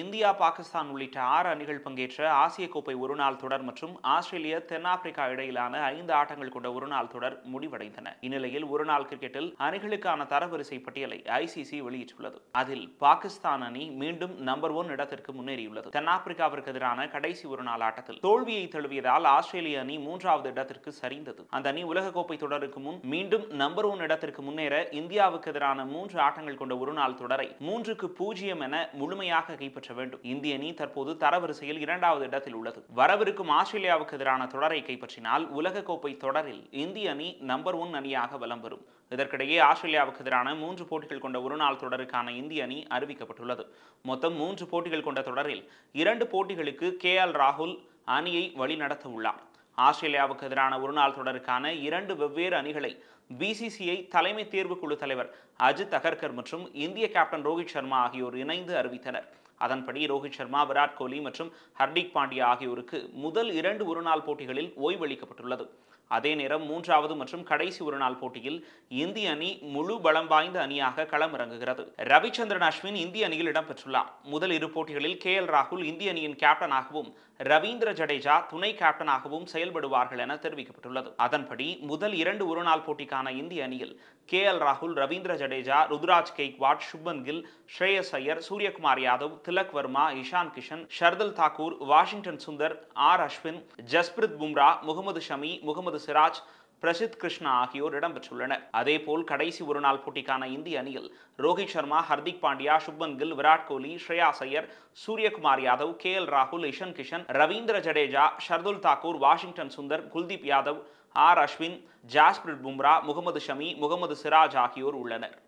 India Pakistan உள்ளிட்ட ஆறு அணிகள் பங்கேற்ற ஆசிய கோப்பை ஒருநாள் தொடர் மற்றும் ஆஸ்திரேலிய தென்னாப்பிரிக்கா இடையிலான ஐந்து ஆட்டங்கள் கொண்ட ஒருநாள் தொடர் முடிவடைந்தன இந்நிலையில் ஒருநாள் கிரிக்கெட்டில் அணிகளுக்கான தரவரிசை பட்டியலை ஐசிசி வெளியிட்டுள்ளது அதில் பாகிஸ்தான் அணி மீண்டும் நம்பர் ஒன் இடத்திற்கு முன்னேறியுள்ளது தென்னாப்பிரிக்காவிற்கு எதிரான கடைசி ஒருநாள் ஆட்டத்தில் தோல்வியை தழுவியதால் ஆஸ்திரேலிய அணி மூன்றாவது இடத்திற்கு சரிந்தது அந்த அணி உலகக்கோப்பை தொடருக்கு முன் மீண்டும் நம்பர் ஒன் இடத்திற்கு முன்னேற இந்தியாவுக்கு எதிரான மூன்று ஆட்டங்கள் கொண்ட ஒருநாள் தொடரை மூன்றுக்கு பூஜ்ஜியம் என முழுமையாக கைப்பற்ற பெற்ற வேண்டும் இந்திய அணி தற்போது தரவரிசையில் இரண்டாவது இடத்தில் உள்ளது வரவிருக்கும் ஆஸ்திரேலியாவுக்கு எதிரான தொடரை கைப்பற்றினால் உலகக்கோப்பை தொடரில் இந்திய அணி நம்பர் ஒன் அணியாக வலம் பெறும் இதற்கிடையே ஆஸ்திரேலியாவுக்கு எதிரான மூன்று போட்டிகள் கொண்ட ஒருநாள் தொடருக்கான இந்திய அணி அறிவிக்கப்பட்டுள்ளது மொத்தம் மூன்று போட்டிகள் கொண்ட தொடரில் இரண்டு போட்டிகளுக்கு கே எல் ராகுல் அணியை வழிநடத்த உள்ளார் ஆஸ்திரேலியாவுக்கு எதிரான ஒருநாள் தொடருக்கான இரண்டு வெவ்வேறு அணிகளை பிசிசிஐ தலைமை தேர்வுக்குழு தலைவர் அஜித் அகர்கர் மற்றும் இந்திய கேப்டன் ரோஹித் சர்மா ஆகியோர் இணைந்து அறிவித்தனர் அதன்படி ரோஹித் சர்மா விராட் கோலி மற்றும் ஹர்திக் பாண்டியா ஆகியோருக்கு முதல் இரண்டு ஒருநாள் போட்டிகளில் ஓய்வளிக்கப்பட்டுள்ளது அதே நேரம் மூன்றாவது மற்றும் கடைசி ஒரு நாள் போட்டியில் இந்திய அணி முழு பலம் வாய்ந்த அணியாக களமிறங்குகிறது ரவிச்சந்திரன் அஸ்வின் இந்திய அணியில் இடம்பெற்றுள்ளார் முதல் இரு போட்டிகளில் கே எல் ராகுல் இந்திய அணியின் கேப்டனாகவும் ரவீந்திர ஜடேஜா துணை கேப்டனாகவும் செயல்படுவார்கள் என தெரிவிக்கப்பட்டுள்ளது அதன்படி முதல் இரண்டு ஒருநாள் போட்டிக்கான இந்திய அணியில் கே எல் ராகுல் ரவீந்திர ஜடேஜா ருத்ராஜ் கெய்க்வாட் சுப்மன் கில் ஸ்ரேயஸ் ஐயர் சூரியகுமார் யாதவ் திலக் வர்மா இஷான் கிஷன் ஷர்தல் தாக்கூர் வாஷிங்டன் சுந்தர் ஆர் அஸ்வின் ஜஸ்பிரித் பும்ரா முகமது ஷமி முகமது சிராஜ் பிரசித் கிருஷ்ணா ஆகியோர் இடம்பெற்றுள்ளனர் அதேபோல் கடைசி ஒருநாள் போட்டிக்கான இந்திய அணியில் ரோஹித் சர்மா ஹர்திக் பாண்டியா சுப்மன் கில் விராட் கோலி ஸ்ரேயா சையர் சூரியகுமார் யாதவ் கே எல் ராகுல் இஷன் கிஷன் ரவீந்திர ஜடேஜா ஷர்துல் தாக்கூர் வாஷிங்டன் சுந்தர் குல்தீப் யாதவ் ஆர் அஸ்வின் ஜாஸ்பிரிட் பும்ரா முகமது ஷமி முகமது சிராஜ் ஆகியோர் உள்ளனர்